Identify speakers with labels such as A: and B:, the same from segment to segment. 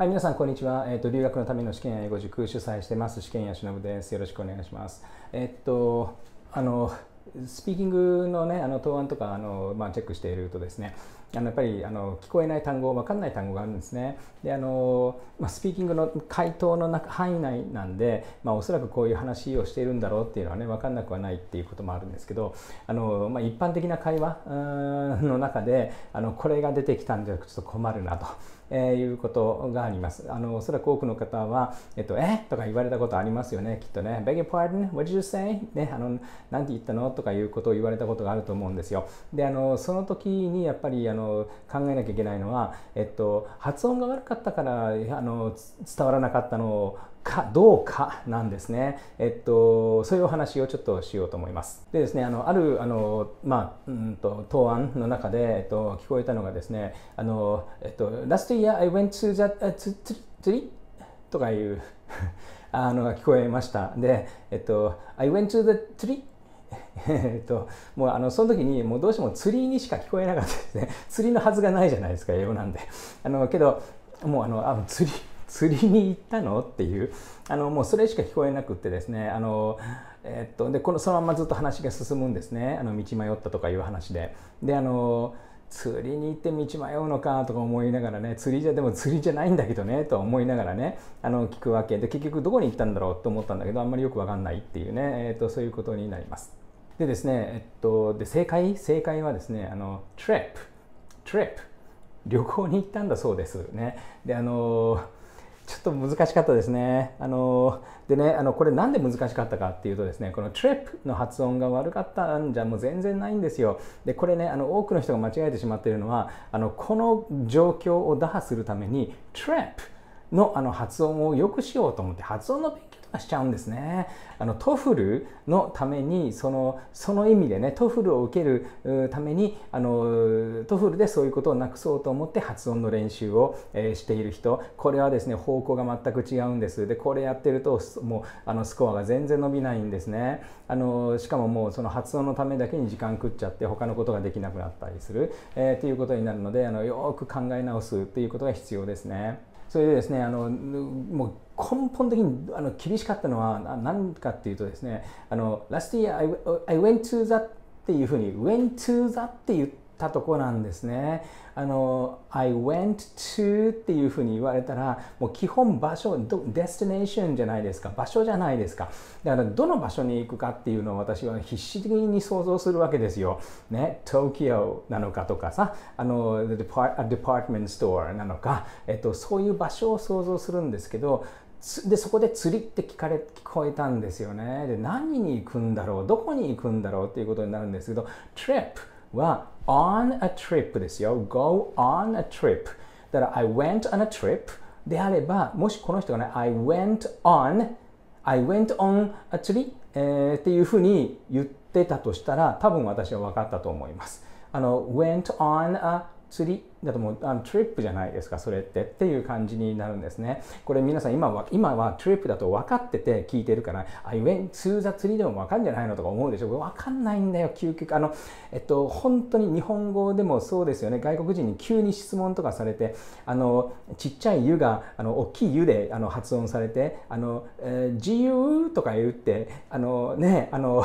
A: はい、皆さん、こんにちは。えっ、ー、と、留学のための試験や英語塾主催してます、試験やしのぶです。よろしくお願いします。えっと、あの、スピーキングのね、あの、答案とか、あの、まあ、チェックしているとですね、あのやっぱりあの聞こえない単語、わかんない単語があるんですね。であのまあ、スピーキングの回答の中範囲内なんで、まあ、おそらくこういう話をしているんだろうっていうのはねわかんなくはないっていうこともあるんですけどあの、まあ、一般的な会話の中であのこれが出てきたんじゃちょっと困るなと。えいうことがあります。あのおそらく多くの方は、えっと、えとか言われたことありますよね、きっとね。beg your pardon, what did you say? ね、あの、なんて言ったのとかいうことを言われたことがあると思うんですよ。で、あの、その時にやっぱりあの考えなきゃいけないのは、えっと、発音が悪かったからあの伝わらなかったのをかどうかなんですね、えっと、そういうお話をちょっとしようと思います。でですね、あのあるあの、まあうんと、答案の中で、えっと、聞こえたのがですね、あのえっと、Last year I went to the、uh, to, to, to, とかいう あの聞こえました。で、えっと、I went to the tree えっと、もうあのその時にもうどうしても釣りにしか聞こえなかったですね釣りのはずがないじゃないですか英語なんであのけどもうあのあの釣り釣りに行ったのっていうあのもうそれしか聞こえなくってですねあの、えっとでこのそのままずっと話が進むんですねあの道迷ったとかいう話で。であの釣りに行って道迷うのかとか思いながらね釣りじゃでも釣りじゃないんだけどねと思いながらねあの聞くわけで結局どこに行ったんだろうと思ったんだけどあんまりよく分かんないっていうね、えっと、そういうことになります。でですね、えっと、で正解正解はですねあのトレップトレップ旅行に行ったんだそうですね。であのちょっと難しかったですね。あのでねあのこれなんで難しかったかっていうとですねこの trip の発音が悪かったんじゃもう全然ないんですよ。でこれねあの多くの人が間違えてしまっているのはあのこの状況を打破するために trap のあの発音を良くしようと思って発音の勉強とかしちゃうんですね。あのトフルのためにそのその意味でねトフルを受けるためにあのトフルでそういうことをなくそうと思って発音の練習を、えー、している人これはですね方向が全く違うんですでこれやってるともうあのスコアが全然伸びないんですねあのしかももうその発音のためだけに時間食っちゃって他のことができなくなったりする、えー、っていうことになるのであのよく考え直すっていうことが必要ですね。それでですねあのもう根本的にあの厳しかったのは何かっていうとですねあの Last year I, I went to that っていうふうに went to that って言ったとこなんですね。あの、I went to っていうふうに言われたら、もう基本場所、デスティネーションじゃないですか、場所じゃないですか。だからどの場所に行くかっていうのを私は必死に想像するわけですよ。ね、東京なのかとかさ、あの、デパートメントストアなのか、えっと、そういう場所を想像するんですけど、でそこで釣りって聞かれ聞こえたんですよねで何に行くんだろうどこに行くんだろうっていうことになるんですけど trip は on a trip ですよ。go on a trip。だから、I went on a trip であれば、もしこの人がね、I went on, I went on a t r i p えー、っていうふうに言ってたとしたら、多分私は分かったと思います。あの、went on a 釣りだともうあのトリップじゃないですかそれってっていう感じになるんですねこれ皆さん今は今はトリップだと分かってて聞いてるから「あい、e n t ツーザ釣り」でも分かんじゃないのとか思うでしょ分かんないんだよ究極あのえっと本当に日本語でもそうですよね外国人に急に質問とかされてあのちっちゃい「湯があの大きい「湯であの発音されて「あのえー、自由」とか言ってあのねあの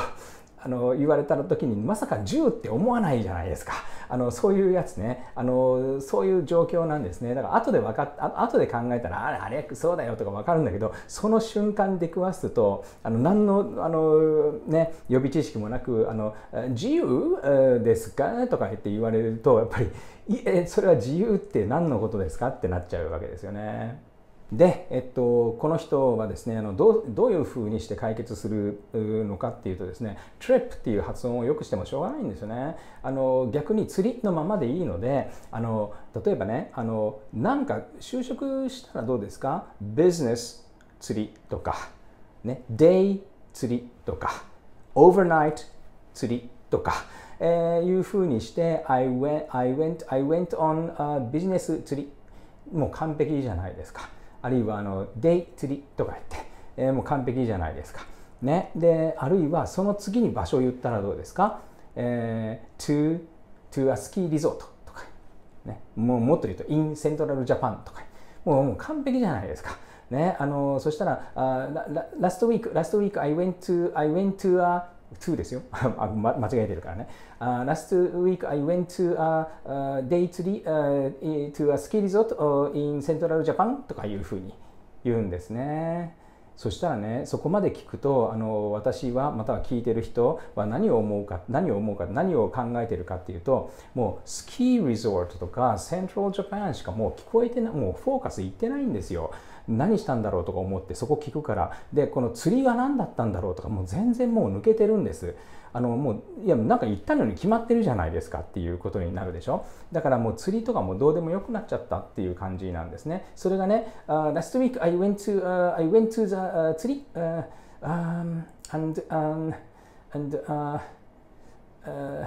A: あの言われた時にまさか銃って思わないじゃないですかあのそういうやつねあのそういう状況なんですねだから後で分かっ後で考えたらあれあれそうだよとか分かるんだけどその瞬間出くわすとあの何のあの、ね、予備知識もなく「あの自由ですか?」とか言って言われるとやっぱり「いえそれは自由って何のことですか?」ってなっちゃうわけですよね。で、えっと、この人はですねあのどうどういうふうにして解決するのかっていうとですね「trip」っていう発音をよくしてもしょうがないんですよね。あの逆に釣りのままでいいのであの例えばねあのなんか就職したらどうですか「ビジネス釣り」とか、ね「day 釣り」とか「overnight 釣り」とか。えー、いうふうにして I went, I went, I went on、a business 釣りもう完璧じゃないですか。あるいはあのデイ釣りとか言って、えー、もう完璧じゃないですか。ね、であるいはその次に場所を言ったらどうですか、えー、to, to a ski resort とか、ね、もうもっと言うと in central Japan とかもうもう完璧じゃないですか。ね、あのそしたら、uh, last week, last week I went to, I went to a to ですよ。間違えてるからね。Uh, last week I went to a、day to, the,、uh, to a ski resort in central Japan とかいうふうに言うんですね。そしたらねそこまで聞くとあの私はまたは聞いてる人は何を思うか何を思うか何を考えてるかっていうともうスキーリゾートとかセントラルジャパンしかもう聞こえてないもうフォーカスいってないんですよ。何したんだろうとか思ってそこ聞くからでこの釣りは何だったんだろうとかもう全然もう抜けてるんです。あのもういやなんか言ったのに決まってるじゃないですかっていうことになるでしょだからもう釣りとかもどうでもよくなっちゃったっていう感じなんですねそれがね、uh, last week I went to,、uh, I went to the、uh, 釣り、uh, um, and, um, and、uh, uh,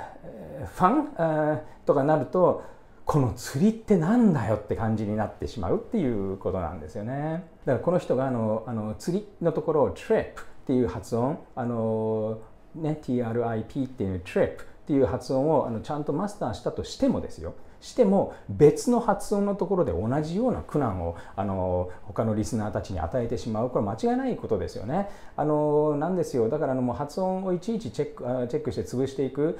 A: fun、uh, とかなるとこの釣りってなんだよって感じになってしまうっていうことなんですよねだからこの人があのあの釣りのところを trip っていう発音あのね TRIP っていう trip っていう発音をあのちゃんとマスターしたとしてもですよしても別の発音のところで同じような苦難をあの他のリスナーたちに与えてしまうこれ間違いないことですよね。あのなんですよだからあのもう発音をいちいちチェックチェックして潰していく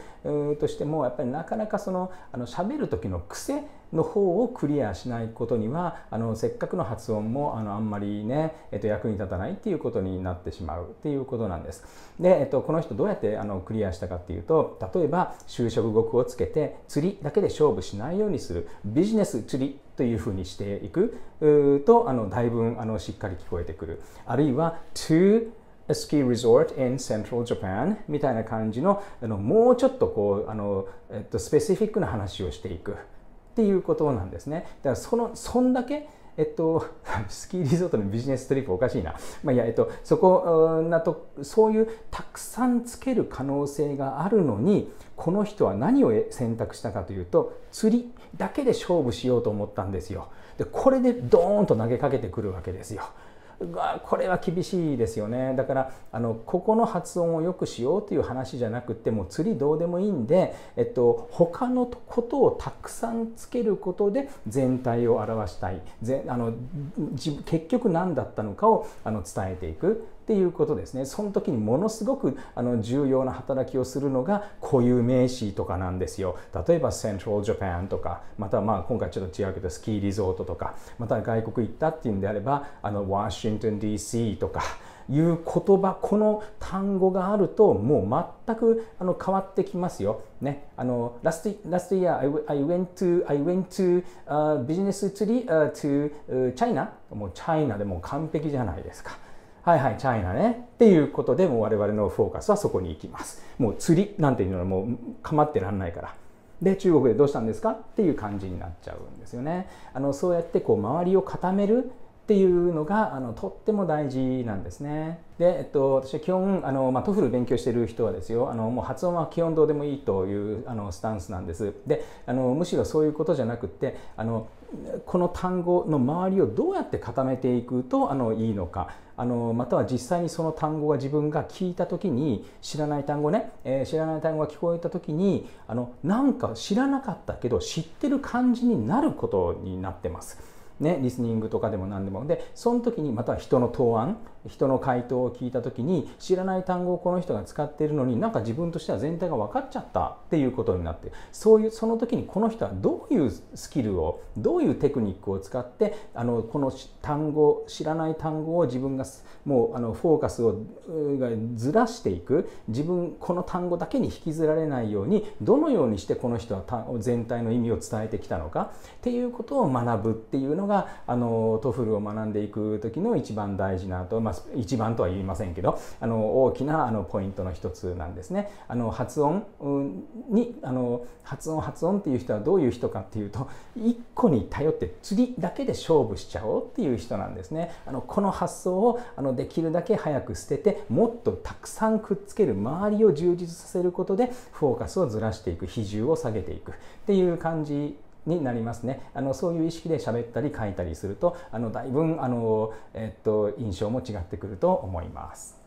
A: としてもやっぱりなかなかそのあのしゃべる時の癖の方をクリアしないことにはあのせっかくの発音もあのあんまりね、えっと、役に立たないっていうことになってしまうっていうことなんです。で、えっと、この人どうやってあのクリアしたかっていうと例えば就職語句をつけて釣りだけで勝負しないようにするビジネス釣りというふうにしていくとあのだいぶあのしっかり聞こえてくるあるいは to a ski resort in central Japan みたいな感じのあのもうちょっとこうあの、えっと、スペシフィックな話をしていく。っていうことなんですね。だからその、そんだけえっと、スキーリゾートのビジネストリップおかしいな。まあ、いや、えっと、そこなと、そういうたくさんつける可能性があるのに、この人は何を選択したかというと、釣りだけで勝負しようと思ったんですよ。で、これでドーンと投げかけてくるわけですよ。これは厳しいですよねだからあのここの発音をよくしようという話じゃなくてもう釣りどうでもいいんで、えっと、他のことをたくさんつけることで全体を表したいぜあの結局何だったのかをあの伝えていくっていうことですねその時にものすごくあの重要な働きをするのが固有名詞とかなんですよ例えば Central Japan とかまたまあ今回ちょっと違うけどスキーリゾートとかまた外国行ったっていうんであればあのワシントン DC とかいう言葉この単語があるともう全くあの変わってきますよ。ね、あのラストラストイヤー I, I went to I went to、uh, business to uh, to、uh, China もうチャイナでも完璧じゃないですか。はいはい、チャイナね。っていうことで、もう我々のフォーカスはそこに行きます。もう釣りなんていうのはもう構ってらんないから。で、中国でどうしたんですかっていう感じになっちゃうんですよね。あの、そうやってこう、周りを固めるっていうのがあのとっても大事なんですね。で、えっと、私は基本あの、まあ、トフル勉強してる人はですよあのもう発音は基本どうでもいいというあのスタンスなんです。であのむしろそういうことじゃなくってあのこの単語の周りをどうやって固めていくとあのいいのかあのまたは実際にその単語が自分が聞いた時に知らない単語ね、えー、知らない単語が聞こえた時にあのなんか知らなかったけど知ってる感じになることになってます。ね、リスニングとかでも何でもでその時にまたは人の答案人の回答を聞いた時に知らない単語をこの人が使っているのになんか自分としては全体が分かっちゃったっていうことになってそういうその時にこの人はどういうスキルをどういうテクニックを使ってあのこの単語知らない単語を自分がもうあのフォーカスをずらしていく自分この単語だけに引きずられないようにどのようにしてこの人は全体の意味を伝えてきたのかっていうことを学ぶっていうのががあのトフルを学んでいく時の一番大事なと、まあ、一番とは言いませんけどあの大きなあのポイントの一つなんですね。あの発音にあの発音発音っていう人はどういう人かっていうと1個に頼って釣りだけで勝負しちゃおうっていう人なんですね。あのこの発想をあのできるだけ早く捨ててもっとたくさんくっつける周りを充実させることでフォーカスをずらしていく比重を下げていくっていう感じになりますねあのそういう意識で喋ったり書いたりするとあのだいぶあの、えっと、印象も違ってくると思います。